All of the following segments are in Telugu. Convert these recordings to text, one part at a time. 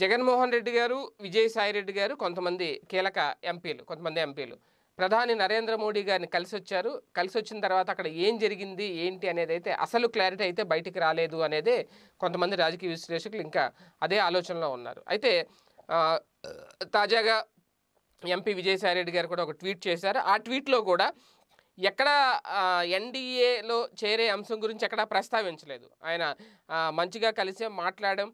జగన్మోహన్ రెడ్డి గారు విజయసాయి రెడ్డి గారు కొంతమంది కీలక ఎంపీలు కొంతమంది ఎంపీలు ప్రధాని నరేంద్ర మోడీ గారిని కలిసి వచ్చారు కలిసి వచ్చిన తర్వాత అక్కడ ఏం జరిగింది ఏంటి అనేది అయితే అసలు క్లారిటీ అయితే బయటికి రాలేదు అనేది కొంతమంది రాజకీయ విశ్లేషకులు ఇంకా అదే ఆలోచనలో ఉన్నారు అయితే తాజాగా ఎంపీ విజయసాయి రెడ్డి గారు కూడా ఒక ట్వీట్ చేశారు ఆ ట్వీట్లో కూడా ఎక్కడ ఎన్డీఏలో చేరే అంశం గురించి ఎక్కడా ప్రస్తావించలేదు ఆయన మంచిగా కలిసి మాట్లాడడం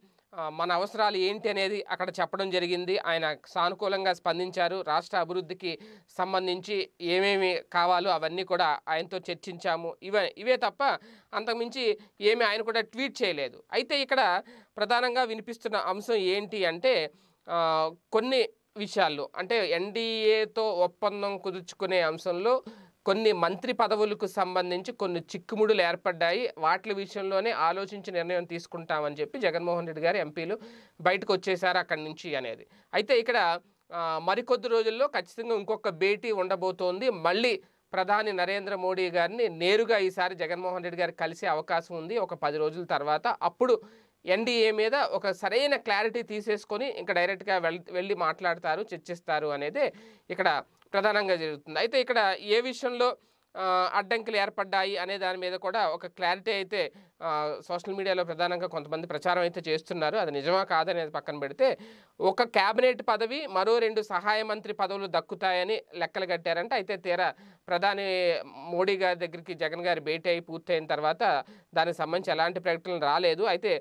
మన అవసరాలు ఏంటి అనేది అక్కడ చెప్పడం జరిగింది ఆయన సానుకూలంగా స్పందించారు రాష్ట్ర అభివృద్ధికి సంబంధించి ఏమేమి కావాలో అవన్నీ కూడా ఆయనతో చర్చించాము ఇవే ఇవే తప్ప అంతకుమించి ఏమి ఆయన కూడా ట్వీట్ చేయలేదు అయితే ఇక్కడ ప్రధానంగా వినిపిస్తున్న అంశం ఏంటి అంటే కొన్ని విషయాల్లో అంటే ఎన్డీఏతో ఒప్పందం కుదుర్చుకునే అంశంలో కొన్ని మంత్రి పదవులకు సంబంధించి కొన్ని చిక్కుముడులు ఏర్పడ్డాయి వాటి విషయంలోనే ఆలోచించి నిర్ణయం తీసుకుంటామని చెప్పి జగన్మోహన్ రెడ్డి గారు ఎంపీలు బయటకు వచ్చేసారు అక్కడి నుంచి అనేది అయితే ఇక్కడ మరికొద్ది రోజుల్లో ఖచ్చితంగా ఇంకొక భేటీ ఉండబోతోంది మళ్ళీ ప్రధాని నరేంద్ర మోడీ గారిని నేరుగా ఈసారి జగన్మోహన్ రెడ్డి గారు కలిసే అవకాశం ఉంది ఒక పది రోజుల తర్వాత అప్పుడు ఎన్డీఏ మీద ఒక సరైన క్లారిటీ తీసేసుకొని ఇంకా డైరెక్ట్గా వెళ్ వెళ్ళి మాట్లాడతారు చర్చిస్తారు అనేది ఇక్కడ ప్రధానంగా జరుగుతుంది అయితే ఇక్కడ ఏ విషయంలో అడ్డంకులు ఏర్పడ్డాయి అనే దాని మీద కూడా ఒక క్లారిటీ అయితే సోషల్ మీడియాలో ప్రధానంగా కొంతమంది ప్రచారం అయితే చేస్తున్నారు అది నిజమా కాదనేది పక్కన పెడితే ఒక క్యాబినెట్ పదవి మరో రెండు సహాయ మంత్రి పదవులు దక్కుతాయని లెక్కలు కట్టారంటే అయితే తీరా ప్రధాని మోడీ గారి దగ్గరికి జగన్ గారి భేటీ అయి పూర్తయిన తర్వాత దానికి సంబంధించి ఎలాంటి ప్రకటనలు రాలేదు అయితే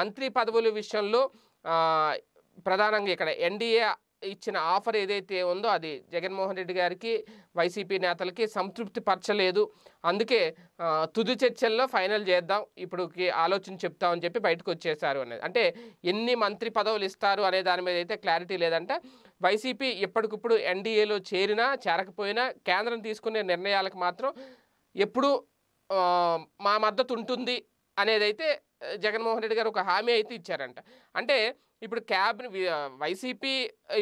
మంత్రి పదవుల విషయంలో ప్రధానంగా ఇక్కడ ఎన్డీఏ ఇచ్చిన ఆఫర్ ఏదైతే ఉందో అది జగన్మోహన్ రెడ్డి గారికి వైసీపీ నేతలకి సంతృప్తి పరచలేదు అందుకే తుది చర్చల్లో ఫైనల్ చేద్దాం ఇప్పుడుకి ఆలోచన చెప్తామని చెప్పి బయటకు వచ్చేసారు అనేది అంటే ఎన్ని మంత్రి పదవులు ఇస్తారు అనే దాని మీద అయితే క్లారిటీ లేదంట వైసీపీ ఎప్పటికప్పుడు ఎన్డీఏలో చేరినా చేరకపోయినా కేంద్రం తీసుకునే నిర్ణయాలకు మాత్రం ఎప్పుడు మా మద్దతు ఉంటుంది అనేదైతే జగన్మోహన్ రెడ్డి గారు ఒక హామీ అయితే ఇచ్చారంట అంటే ఇప్పుడు క్యాబినెట్ వైసీపీ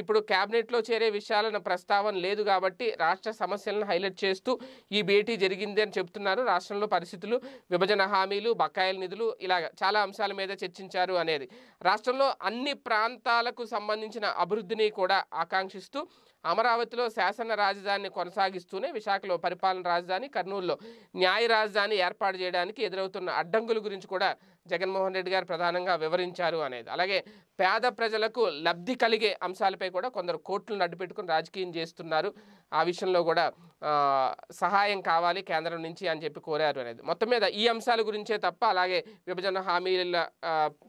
ఇప్పుడు క్యాబినెట్లో చేరే విషయాలను ప్రస్తావన లేదు కాబట్టి రాష్ట్ర సమస్యలను హైలైట్ చేస్తూ ఈ భేటీ జరిగింది అని చెప్తున్నారు రాష్ట్రంలో పరిస్థితులు విభజన హామీలు బకాయిల నిధులు ఇలా చాలా అంశాల మీద చర్చించారు అనేది రాష్ట్రంలో అన్ని ప్రాంతాలకు సంబంధించిన అభివృద్ధిని కూడా ఆకాంక్షిస్తూ అమరావతిలో శాసన రాజధానిని కొనసాగిస్తూనే విశాఖలో పరిపాలన రాజధాని కర్నూలులో న్యాయ రాజధాని ఏర్పాటు చేయడానికి ఎదురవుతున్న అడ్డంకుల గురించి కూడా జగన్మోహన్ రెడ్డి గారు ప్రధానంగా వివరించారు అనేది అలాగే పేద ప్రజలకు లబ్ధి కలిగే అంశాలపై కూడా కొందరు కోర్టులను అడ్డుపెట్టుకుని రాజకీయం చేస్తున్నారు ఆ విషయంలో కూడా సహాయం కావాలి కేంద్రం నుంచి అని చెప్పి కోరారు అనేది మొత్తం మీద ఈ అంశాల గురించే తప్ప అలాగే విభజన హామీల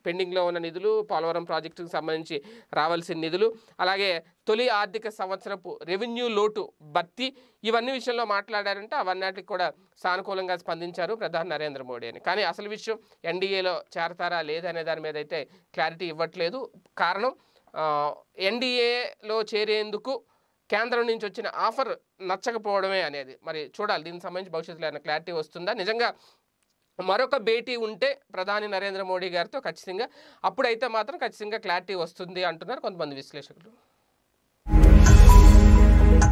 పెండింగ్లో ఉన్న నిధులు పోలవరం ప్రాజెక్టుకు సంబంధించి రావాల్సిన నిధులు అలాగే తొలి ఆర్థిక సంవత్సరపు రెవెన్యూ లోటు భర్తీ ఇవన్నీ విషయంలో మాట్లాడారంటే అవన్నీ కూడా సానుకూలంగా స్పందించారు ప్రధాని నరేంద్ర మోడీ అని కానీ అసలు విషయం ఎన్డీఏలో చేరతారా లేదనే దాని మీద అయితే క్లారిటీ ఇవ్వట్లేదు కారణం ఎన్డీఏలో చేరేందుకు కేంద్రం నుంచి వచ్చిన ఆఫర్ నచ్చకపోవడమే అనేది మరి చూడాలి దీనికి సంబంధించి భవిష్యత్తులో ఏమైనా క్లారిటీ వస్తుందా నిజంగా మరొక భేటీ ఉంటే ప్రధాని నరేంద్ర మోడీ గారితో ఖచ్చితంగా అప్పుడైతే మాత్రం ఖచ్చితంగా క్లారిటీ వస్తుంది అంటున్నారు కొంతమంది విశ్లేషకులు